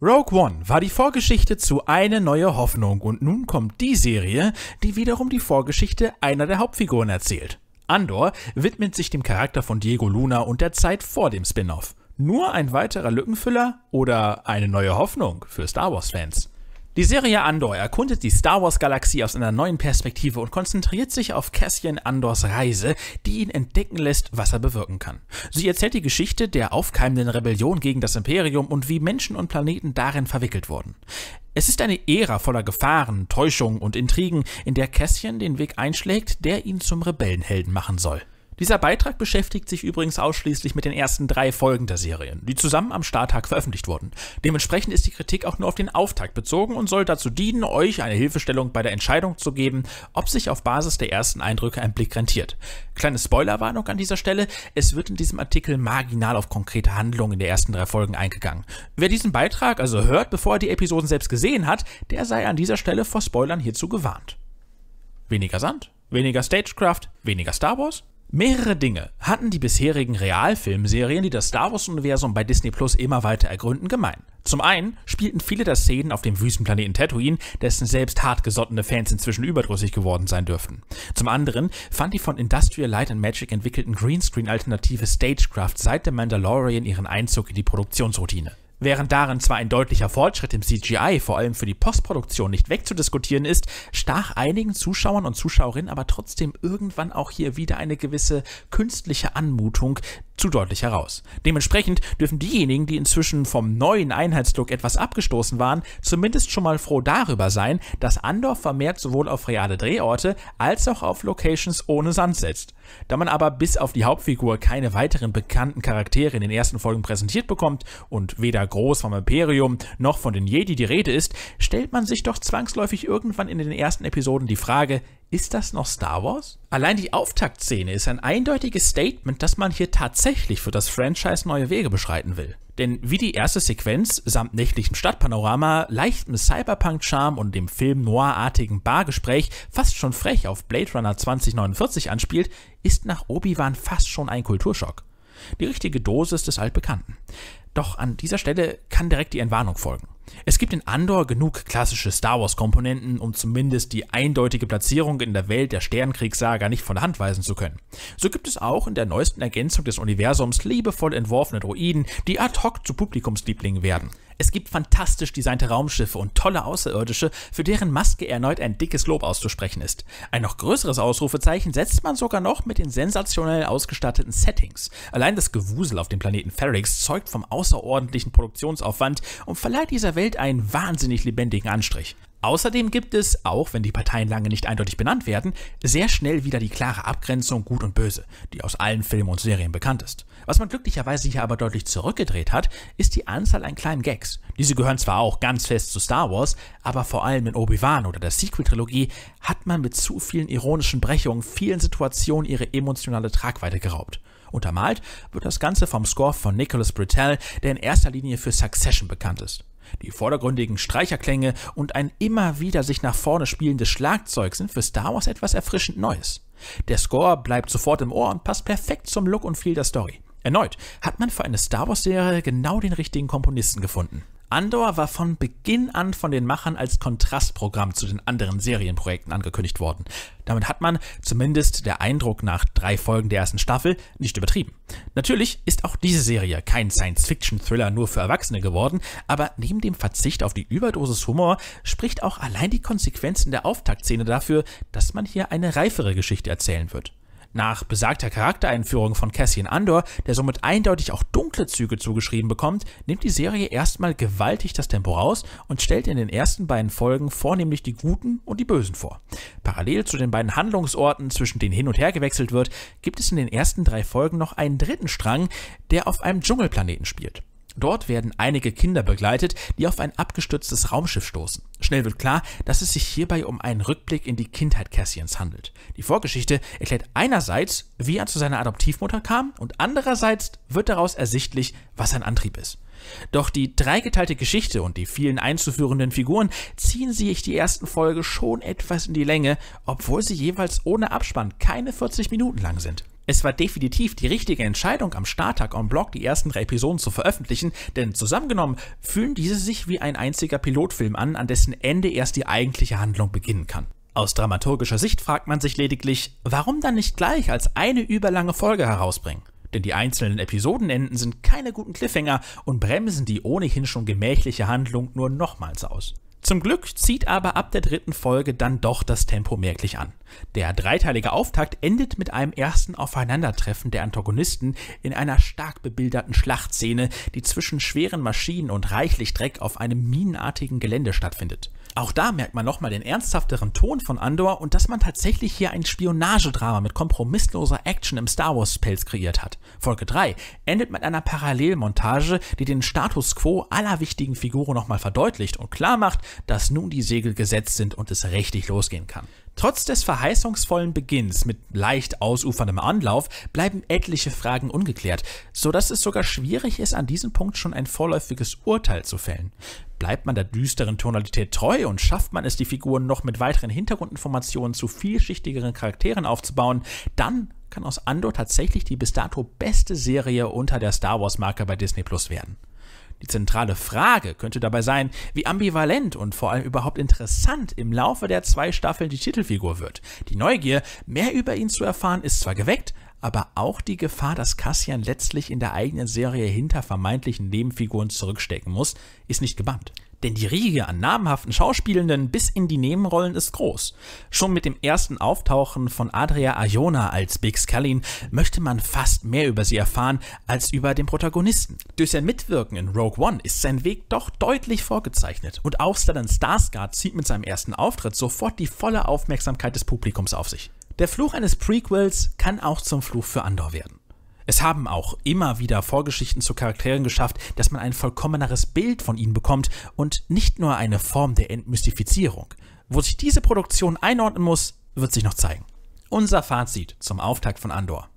Rogue One war die Vorgeschichte zu Eine neue Hoffnung und nun kommt die Serie, die wiederum die Vorgeschichte einer der Hauptfiguren erzählt. Andor widmet sich dem Charakter von Diego Luna und der Zeit vor dem Spin-off. Nur ein weiterer Lückenfüller oder eine neue Hoffnung für Star Wars-Fans? Die Serie Andor erkundet die Star Wars-Galaxie aus einer neuen Perspektive und konzentriert sich auf Cassian Andors Reise, die ihn entdecken lässt, was er bewirken kann. Sie erzählt die Geschichte der aufkeimenden Rebellion gegen das Imperium und wie Menschen und Planeten darin verwickelt wurden. Es ist eine Ära voller Gefahren, Täuschungen und Intrigen, in der Cassian den Weg einschlägt, der ihn zum Rebellenhelden machen soll. Dieser Beitrag beschäftigt sich übrigens ausschließlich mit den ersten drei Folgen der Serien, die zusammen am Starttag veröffentlicht wurden. Dementsprechend ist die Kritik auch nur auf den Auftakt bezogen und soll dazu dienen, euch eine Hilfestellung bei der Entscheidung zu geben, ob sich auf Basis der ersten Eindrücke ein Blick rentiert. Kleine Spoilerwarnung an dieser Stelle, es wird in diesem Artikel marginal auf konkrete Handlungen in den ersten drei Folgen eingegangen. Wer diesen Beitrag also hört, bevor er die Episoden selbst gesehen hat, der sei an dieser Stelle vor Spoilern hierzu gewarnt. Weniger Sand, weniger Stagecraft, weniger Star Wars, Mehrere Dinge hatten die bisherigen Realfilmserien, die das Star Wars-Universum bei Disney Plus immer weiter ergründen, gemein. Zum einen spielten viele der Szenen auf dem Wüstenplaneten Tatooine, dessen selbst hartgesottene Fans inzwischen überdrüssig geworden sein dürften. Zum anderen fand die von Industrial Light and Magic entwickelten Greenscreen-Alternative Stagecraft seit The Mandalorian ihren Einzug in die Produktionsroutine. Während darin zwar ein deutlicher Fortschritt im CGI, vor allem für die Postproduktion, nicht wegzudiskutieren ist, stach einigen Zuschauern und Zuschauerinnen aber trotzdem irgendwann auch hier wieder eine gewisse künstliche Anmutung zu deutlich heraus. Dementsprechend dürfen diejenigen, die inzwischen vom neuen Einheitslook etwas abgestoßen waren, zumindest schon mal froh darüber sein, dass Andor vermehrt sowohl auf reale Drehorte als auch auf Locations ohne Sand setzt. Da man aber bis auf die Hauptfigur keine weiteren bekannten Charaktere in den ersten Folgen präsentiert bekommt und weder groß vom Imperium noch von den Jedi die Rede ist, stellt man sich doch zwangsläufig irgendwann in den ersten Episoden die Frage, ist das noch Star Wars? Allein die Auftaktszene ist ein eindeutiges Statement, dass man hier tatsächlich für das Franchise neue Wege beschreiten will. Denn wie die erste Sequenz samt nächtlichem Stadtpanorama, leichtem Cyberpunk-Charme und dem Film noir-artigen Bargespräch fast schon frech auf Blade Runner 2049 anspielt, ist nach Obi-Wan fast schon ein Kulturschock. Die richtige Dosis des Altbekannten. Doch an dieser Stelle kann direkt die Entwarnung folgen. Es gibt in Andor genug klassische Star Wars-Komponenten, um zumindest die eindeutige Platzierung in der Welt der Sternenkriegssaga nicht von der Hand weisen zu können. So gibt es auch in der neuesten Ergänzung des Universums liebevoll entworfene Droiden, die ad hoc zu Publikumslieblingen werden. Es gibt fantastisch designte Raumschiffe und tolle Außerirdische, für deren Maske erneut ein dickes Lob auszusprechen ist. Ein noch größeres Ausrufezeichen setzt man sogar noch mit den sensationell ausgestatteten Settings. Allein das Gewusel auf dem Planeten Ferrix zeugt vom Aus außerordentlichen Produktionsaufwand und verleiht dieser Welt einen wahnsinnig lebendigen Anstrich. Außerdem gibt es, auch wenn die Parteien lange nicht eindeutig benannt werden, sehr schnell wieder die klare Abgrenzung Gut und Böse, die aus allen Filmen und Serien bekannt ist. Was man glücklicherweise hier aber deutlich zurückgedreht hat, ist die Anzahl an kleinen Gags. Diese gehören zwar auch ganz fest zu Star Wars, aber vor allem in Obi-Wan oder der Sequel-Trilogie hat man mit zu vielen ironischen Brechungen vielen Situationen ihre emotionale Tragweite geraubt. Untermalt wird das Ganze vom Score von Nicholas Brittell, der in erster Linie für Succession bekannt ist. Die vordergründigen Streicherklänge und ein immer wieder sich nach vorne spielendes Schlagzeug sind für Star Wars etwas erfrischend Neues. Der Score bleibt sofort im Ohr und passt perfekt zum Look und Feel der Story. Erneut hat man für eine Star Wars-Serie genau den richtigen Komponisten gefunden. Andor war von Beginn an von den Machern als Kontrastprogramm zu den anderen Serienprojekten angekündigt worden. Damit hat man, zumindest der Eindruck nach drei Folgen der ersten Staffel, nicht übertrieben. Natürlich ist auch diese Serie kein Science-Fiction-Thriller nur für Erwachsene geworden, aber neben dem Verzicht auf die Überdosis Humor spricht auch allein die Konsequenzen der Auftaktszene dafür, dass man hier eine reifere Geschichte erzählen wird. Nach besagter Charaktereinführung von Cassian Andor, der somit eindeutig auch dunkle Züge zugeschrieben bekommt, nimmt die Serie erstmal gewaltig das Tempo raus und stellt in den ersten beiden Folgen vornehmlich die Guten und die Bösen vor. Parallel zu den beiden Handlungsorten, zwischen denen hin und her gewechselt wird, gibt es in den ersten drei Folgen noch einen dritten Strang, der auf einem Dschungelplaneten spielt. Dort werden einige Kinder begleitet, die auf ein abgestürztes Raumschiff stoßen. Schnell wird klar, dass es sich hierbei um einen Rückblick in die Kindheit Cassians handelt. Die Vorgeschichte erklärt einerseits, wie er zu seiner Adoptivmutter kam und andererseits wird daraus ersichtlich, was sein Antrieb ist. Doch die dreigeteilte Geschichte und die vielen einzuführenden Figuren ziehen sich die ersten Folge schon etwas in die Länge, obwohl sie jeweils ohne Abspann keine 40 Minuten lang sind. Es war definitiv die richtige Entscheidung, am Starttag on Block die ersten drei Episoden zu veröffentlichen, denn zusammengenommen fühlen diese sich wie ein einziger Pilotfilm an, an dessen Ende erst die eigentliche Handlung beginnen kann. Aus dramaturgischer Sicht fragt man sich lediglich, warum dann nicht gleich als eine überlange Folge herausbringen? Denn die einzelnen Episodenenden sind keine guten Cliffhanger und bremsen die ohnehin schon gemächliche Handlung nur nochmals aus. Zum Glück zieht aber ab der dritten Folge dann doch das Tempo merklich an. Der dreiteilige Auftakt endet mit einem ersten Aufeinandertreffen der Antagonisten in einer stark bebilderten Schlachtszene, die zwischen schweren Maschinen und reichlich Dreck auf einem minenartigen Gelände stattfindet. Auch da merkt man nochmal den ernsthafteren Ton von Andor und dass man tatsächlich hier ein Spionagedrama mit kompromissloser Action im Star Wars-Pelz kreiert hat. Folge 3 endet mit einer Parallelmontage, die den Status quo aller wichtigen Figuren nochmal verdeutlicht und klar macht, dass nun die Segel gesetzt sind und es richtig losgehen kann. Trotz des verheißungsvollen Beginns mit leicht ausuferndem Anlauf bleiben etliche Fragen ungeklärt, so dass es sogar schwierig ist, an diesem Punkt schon ein vorläufiges Urteil zu fällen. Bleibt man der düsteren Tonalität treu und schafft man es, die Figuren noch mit weiteren Hintergrundinformationen zu vielschichtigeren Charakteren aufzubauen, dann kann aus Andor tatsächlich die bis dato beste Serie unter der Star Wars-Marke bei Disney Plus werden. Die zentrale Frage könnte dabei sein, wie ambivalent und vor allem überhaupt interessant im Laufe der zwei Staffeln die Titelfigur wird. Die Neugier, mehr über ihn zu erfahren, ist zwar geweckt, aber auch die Gefahr, dass Cassian letztlich in der eigenen Serie hinter vermeintlichen Nebenfiguren zurückstecken muss, ist nicht gebannt. Denn die Riege an namhaften Schauspielenden bis in die Nebenrollen ist groß. Schon mit dem ersten Auftauchen von Adria Iona als Big Scallion möchte man fast mehr über sie erfahren als über den Protagonisten. Durch sein Mitwirken in Rogue One ist sein Weg doch deutlich vorgezeichnet und auch Stellan Starsgard zieht mit seinem ersten Auftritt sofort die volle Aufmerksamkeit des Publikums auf sich. Der Fluch eines Prequels kann auch zum Fluch für Andor werden. Es haben auch immer wieder Vorgeschichten zu Charakteren geschafft, dass man ein vollkommeneres Bild von ihnen bekommt und nicht nur eine Form der Entmystifizierung. Wo sich diese Produktion einordnen muss, wird sich noch zeigen. Unser Fazit zum Auftakt von Andor.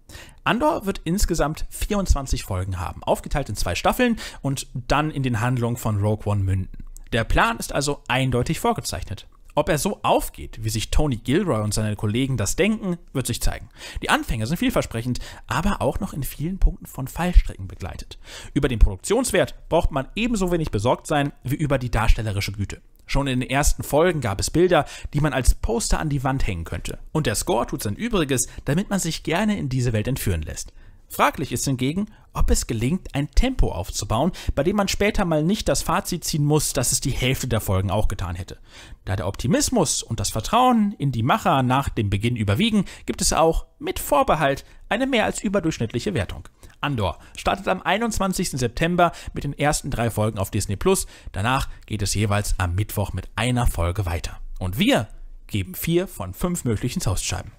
Andor wird insgesamt 24 Folgen haben, aufgeteilt in zwei Staffeln und dann in den Handlungen von Rogue One münden. Der Plan ist also eindeutig vorgezeichnet. Ob er so aufgeht, wie sich Tony Gilroy und seine Kollegen das denken, wird sich zeigen. Die Anfänge sind vielversprechend, aber auch noch in vielen Punkten von Fallstrecken begleitet. Über den Produktionswert braucht man ebenso wenig besorgt sein wie über die darstellerische Güte. Schon in den ersten Folgen gab es Bilder, die man als Poster an die Wand hängen könnte. Und der Score tut sein Übriges, damit man sich gerne in diese Welt entführen lässt. Fraglich ist hingegen, ob es gelingt, ein Tempo aufzubauen, bei dem man später mal nicht das Fazit ziehen muss, dass es die Hälfte der Folgen auch getan hätte. Da der Optimismus und das Vertrauen in die Macher nach dem Beginn überwiegen, gibt es auch, mit Vorbehalt, eine mehr als überdurchschnittliche Wertung. Andor startet am 21. September mit den ersten drei Folgen auf Disney Plus. Danach geht es jeweils am Mittwoch mit einer Folge weiter. Und wir geben vier von fünf möglichen Faustscheiben.